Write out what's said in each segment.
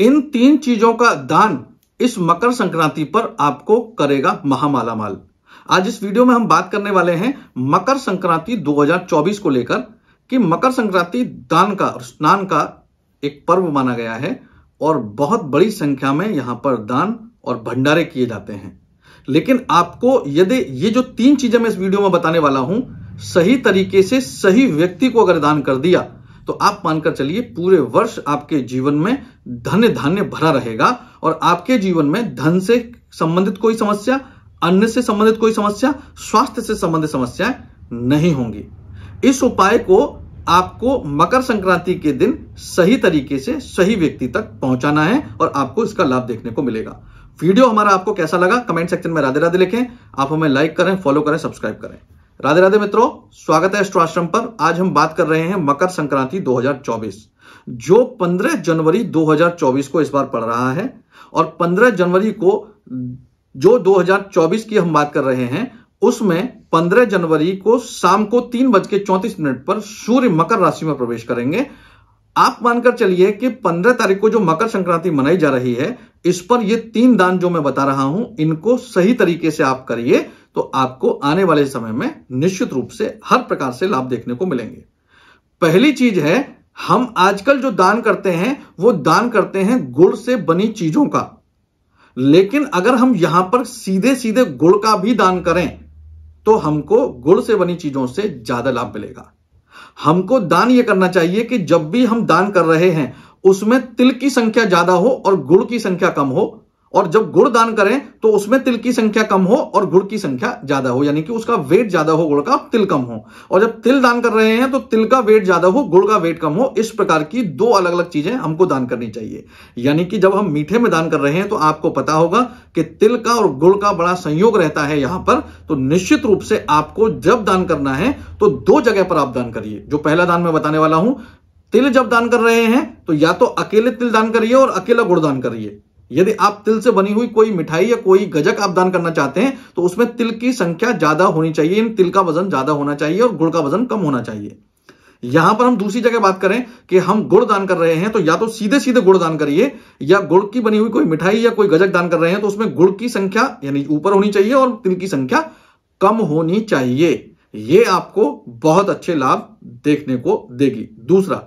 इन तीन चीजों का दान इस मकर संक्रांति पर आपको करेगा महामाला माल आज इस वीडियो में हम बात करने वाले हैं मकर संक्रांति 2024 को लेकर कि मकर संक्रांति दान का और स्नान का एक पर्व माना गया है और बहुत बड़ी संख्या में यहां पर दान और भंडारे किए जाते हैं लेकिन आपको यदि ये जो तीन चीजें मैं इस वीडियो में बताने वाला हूं सही तरीके से सही व्यक्ति को अगर दान कर दिया तो आप मानकर चलिए पूरे वर्ष आपके जीवन में धन्य धान्य भरा रहेगा और आपके जीवन में धन से संबंधित कोई समस्या अन्न से संबंधित कोई समस्या स्वास्थ्य से संबंधित समस्याएं नहीं होंगी इस उपाय को आपको मकर संक्रांति के दिन सही तरीके से सही व्यक्ति तक पहुंचाना है और आपको इसका लाभ देखने को मिलेगा वीडियो हमारा आपको कैसा लगा कमेंट सेक्शन में राधे राधे लिखें आप हमें लाइक करें फॉलो करें सब्सक्राइब करें राधे राधे मित्रों स्वागत है अष्टाश्रम पर आज हम बात कर रहे हैं मकर संक्रांति 2024 जो 15 जनवरी 2024 को इस बार पड़ रहा है और 15 जनवरी को जो 2024 की हम बात कर रहे हैं उसमें 15 जनवरी को शाम को तीन बज के चौंतीस मिनट पर सूर्य मकर राशि में प्रवेश करेंगे आप मानकर चलिए कि 15 तारीख को जो मकर संक्रांति मनाई जा रही है इस पर ये तीन दान जो मैं बता रहा हूं इनको सही तरीके से आप करिए तो आपको आने वाले समय में निश्चित रूप से हर प्रकार से लाभ देखने को मिलेंगे पहली चीज है हम आजकल जो दान करते हैं वो दान करते हैं गुड़ से बनी चीजों का लेकिन अगर हम यहां पर सीधे सीधे गुड़ का भी दान करें तो हमको गुड़ से बनी चीजों से ज्यादा लाभ मिलेगा हमको दान ये करना चाहिए कि जब भी हम दान कर रहे हैं उसमें तिल की संख्या ज्यादा हो और गुड़ की संख्या कम हो और जब गुड़ दान करें तो उसमें तिल की संख्या कम हो और गुड़ की संख्या ज्यादा हो यानी कि उसका वेट ज्यादा हो गुड़ का तिल कम हो और जब तिल दान कर रहे हैं तो तिल का वेट ज्यादा हो गुड़ का वेट कम हो इस प्रकार की दो अलग अलग चीजें हमको दान करनी चाहिए यानी कि जब हम मीठे में दान कर रहे हैं तो आपको पता होगा कि तिल का और गुड़ का बड़ा संयोग रहता है यहां पर तो निश्चित रूप से आपको जब दान करना है तो दो जगह पर आप दान करिए जो पहला दान मैं बताने वाला हूं तिल जब दान कर रहे हैं तो या तो अकेले तिल दान करिए और अकेला गुड़ दान करिए यदि आप तिल से बनी हुई कोई मिठाई या कोई गजक आप दान करना चाहते हैं तो उसमें तिल की संख्या ज्यादा होनी चाहिए इन तिल का वजन ज्यादा होना चाहिए और गुड़ का वजन कम होना चाहिए यहां पर हम दूसरी जगह बात करें कि हम गुड़ दान कर रहे हैं तो या तो सीधे सीधे गुड़ दान करिए या गुड़ की बनी हुई कोई मिठाई या कोई गजक दान कर रहे हैं तो उसमें गुड़ की संख्या यानी ऊपर होनी चाहिए और तिल की संख्या कम होनी चाहिए ये आपको बहुत अच्छे लाभ देखने को देगी दूसरा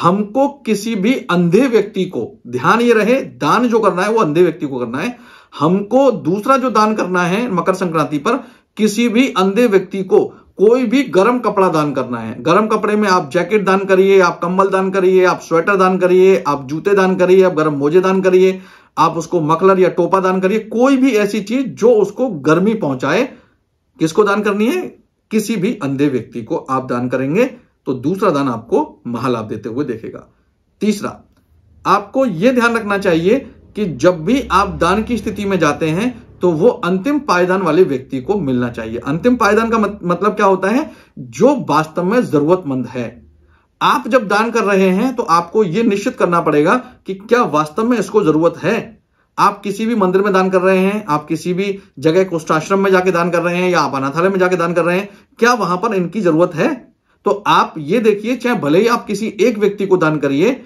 हमको किसी भी अंधे व्यक्ति को ध्यान ये रहे दान जो करना है वो अंधे व्यक्ति को करना है हमको दूसरा जो दान करना है मकर संक्रांति पर किसी भी अंधे व्यक्ति को कोई भी गर्म कपड़ा दान करना है गर्म कपड़े में आप जैकेट दान करिए आप कंबल दान करिए आप स्वेटर दान करिए आप जूते दान करिए आप गर्म मोजे दान करिए आप उसको मकलर या टोपा दान करिए कोई भी ऐसी चीज जो उसको गर्मी पहुंचाए किसको दान करनी है किसी भी अंधे व्यक्ति को आप दान करेंगे तो दूसरा दान आपको महालाभ देते हुए देखेगा तीसरा आपको यह ध्यान रखना चाहिए कि जब भी आप दान की स्थिति में जाते हैं तो वो अंतिम पायदान वाले व्यक्ति को मिलना चाहिए अंतिम पायदान का मतलब क्या होता है जो वास्तव में जरूरतमंद है आप जब दान कर रहे हैं तो आपको यह निश्चित करना पड़ेगा कि क्या वास्तव में इसको जरूरत है आप किसी भी मंदिर में दान कर रहे हैं आप किसी भी जगह कोष्ठाश्रम में जाके दान कर रहे हैं या आप अनाथालय में जाके दान कर रहे हैं क्या वहां पर इनकी जरूरत है तो आप ये देखिए चाहे भले ही आप किसी एक व्यक्ति को दान करिए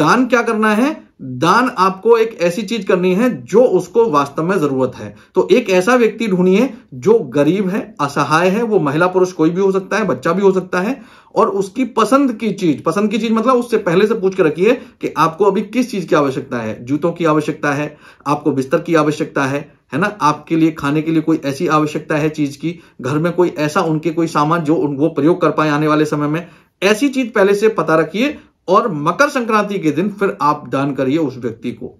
दान क्या करना है दान आपको एक ऐसी चीज करनी है जो उसको वास्तव में जरूरत है तो एक ऐसा व्यक्ति ढूंढिए जो गरीब है असहाय है वो महिला पुरुष कोई भी हो सकता है बच्चा भी हो सकता है और उसकी पसंद की चीज पसंद की चीज मतलब उससे पहले से पूछ के रखिए कि आपको अभी किस चीज की आवश्यकता है जूतों की आवश्यकता है आपको बिस्तर की आवश्यकता है है ना आपके लिए खाने के लिए कोई ऐसी आवश्यकता है चीज की घर में कोई ऐसा उनके कोई सामान जो उनको प्रयोग कर पाए आने वाले समय में ऐसी चीज पहले से पता रखिए और मकर संक्रांति के दिन फिर आप दान करिए उस व्यक्ति को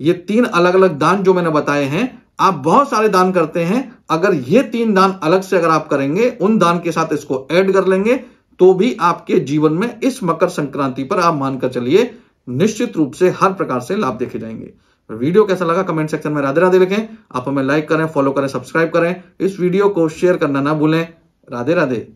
ये तीन अलग अलग दान जो मैंने बताए हैं आप बहुत सारे दान करते हैं अगर ये तीन दान अलग से अगर आप करेंगे उन दान के साथ इसको ऐड कर लेंगे तो भी आपके जीवन में इस मकर संक्रांति पर आप मानकर चलिए निश्चित रूप से हर प्रकार से लाभ देखे जाएंगे वीडियो कैसा लगा कमेंट सेक्शन में राधे राधे लिखें आप हमें लाइक करें फॉलो करें सब्सक्राइब करें इस वीडियो को शेयर करना ना भूलें राधे राधे